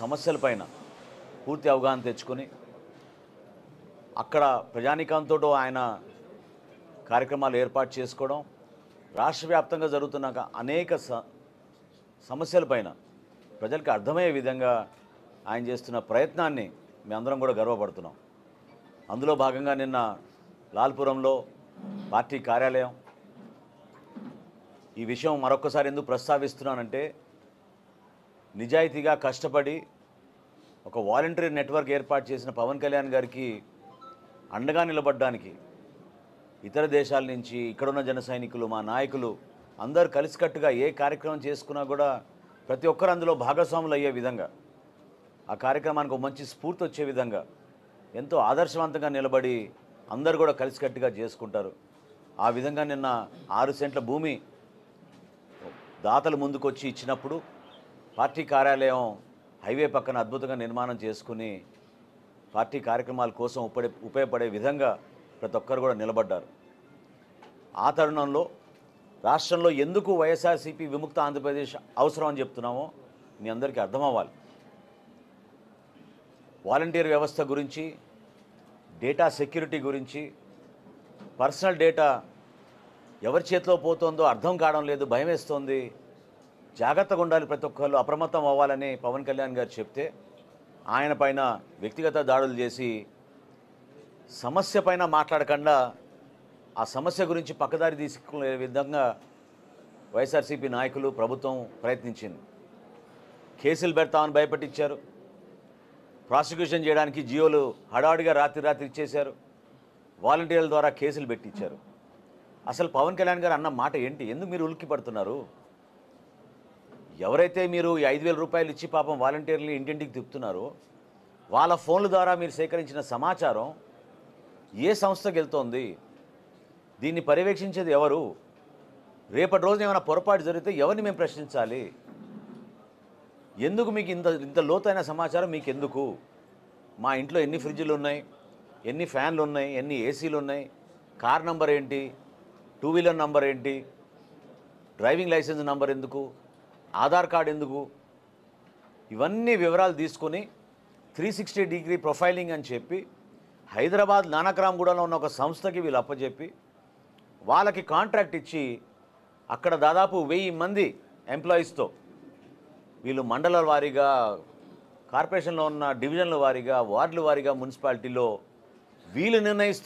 సమస్యలపైన పూర్తి అవగాహన తెచ్చుకొని అక్కడ ప్రజానీకంతో ఆయన కార్యక్రమాలు ఏర్పాటు చేసుకోవడం రాష్ట్ర వ్యాప్తంగా జరుగుతున్న అనేక స పైన ప్రజలకు అర్థమయ్యే విధంగా ఆయన చేస్తున్న ప్రయత్నాన్ని మేమందరం కూడా గర్వపడుతున్నాం అందులో భాగంగా నిన్న లాల్పురంలో పార్టీ కార్యాలయం ఈ విషయం మరొకసారి ఎందుకు ప్రస్తావిస్తున్నానంటే నిజాయితీగా కష్టపడి ఒక వాలంటీర్ నెట్వర్క్ ఏర్పాటు చేసిన పవన్ కళ్యాణ్ గారికి అండగా నిలబడ్డానికి ఇతర దేశాల నుంచి ఇక్కడున్న జన సైనికులు మా నాయకులు అందరు కలిసికట్టుగా ఏ కార్యక్రమం చేసుకున్నా కూడా ప్రతి ఒక్కరు అందులో భాగస్వాములు అయ్యే విధంగా ఆ కార్యక్రమానికి మంచి స్ఫూర్తి వచ్చే విధంగా ఎంతో ఆదర్శవంతంగా నిలబడి అందరు కూడా కలిసికట్టుగా చేసుకుంటారు ఆ విధంగా నిన్న ఆరు సెంట్ల భూమి దాతలు ముందుకొచ్చి ఇచ్చినప్పుడు పార్టీ కార్యాలయం హైవే పక్కన అద్భుతంగా నిర్మాణం చేసుకుని పార్టీ కార్యక్రమాల కోసం ఉపడే ఉపయోగపడే విధంగా ప్రతి ఒక్కరు కూడా నిలబడ్డారు ఆ తరుణంలో రాష్ట్రంలో ఎందుకు వైఎస్ఆర్సీపీ విముక్త ఆంధ్రప్రదేశ్ అవసరం అని చెప్తున్నామో మీ అందరికీ అర్థం అవ్వాలి వాలంటీర్ వ్యవస్థ గురించి డేటా సెక్యూరిటీ గురించి పర్సనల్ డేటా ఎవరి చేతిలో పోతుందో అర్థం కావడం లేదు భయం వేస్తోంది జాగ్రత్తగా ఉండాలి ప్రతి ఒక్కళ్ళు అప్రమత్తం అవ్వాలని పవన్ కళ్యాణ్ గారు చెప్తే ఆయన పైన వ్యక్తిగత దాడులు చేసి సమస్య పైన మాట్లాడకుండా ఆ సమస్య గురించి పక్కదారి తీసుకునే విధంగా వైఎస్ఆర్సీపీ నాయకులు ప్రభుత్వం ప్రయత్నించింది కేసులు పెడతామని భయపెట్టించారు ప్రాసిక్యూషన్ చేయడానికి జియోలు హడావుడిగా రాత్రి రాత్రి ఇచ్చేశారు వాలంటీర్ల ద్వారా కేసులు పెట్టించారు అసలు పవన్ కళ్యాణ్ గారు అన్న మాట ఏంటి ఎందుకు మీరు ఉలిక్కి పడుతున్నారు ఎవరైతే మీరు ఈ ఐదు వేల రూపాయలు ఇచ్చి పాపం వాలంటీర్లు ఇంటింటికి తిప్పుతున్నారో వాళ్ళ ఫోన్ల ద్వారా మీరు సేకరించిన సమాచారం ఏ సంస్థకు వెళ్తోంది దీన్ని పర్యవేక్షించేది ఎవరు రేపటి రోజున ఏమైనా పొరపాటు జరిగితే ఎవరిని మేము ప్రశ్నించాలి ఎందుకు మీకు ఇంత ఇంత లోతైన సమాచారం మీకు ఎందుకు మా ఇంట్లో ఎన్ని ఫ్రిడ్జ్లు ఉన్నాయి ఎన్ని ఫ్యాన్లు ఉన్నాయి ఎన్ని ఏసీలు ఉన్నాయి కార్ నంబర్ ఏంటి టూ వీలర్ నంబర్ ఏంటి డ్రైవింగ్ లైసెన్స్ నంబర్ ఎందుకు ఆధార్ కార్డు ఎందుకు ఇవన్నీ వివరాలు తీసుకొని త్రీ సిక్స్టీ డిగ్రీ ప్రొఫైలింగ్ అని చెప్పి హైదరాబాద్ నానక్రామ్గూడలో ఉన్న ఒక సంస్థకి వీళ్ళు అప్పచెప్పి వాళ్ళకి కాంట్రాక్ట్ ఇచ్చి అక్కడ దాదాపు వెయ్యి మంది ఎంప్లాయీస్తో వీళ్ళు మండల వారీగా కార్పొరేషన్లో ఉన్న డివిజన్ల వారీగా వార్డుల వారీగా మున్సిపాలిటీలో వీళ్ళు నిర్ణయిస్తూ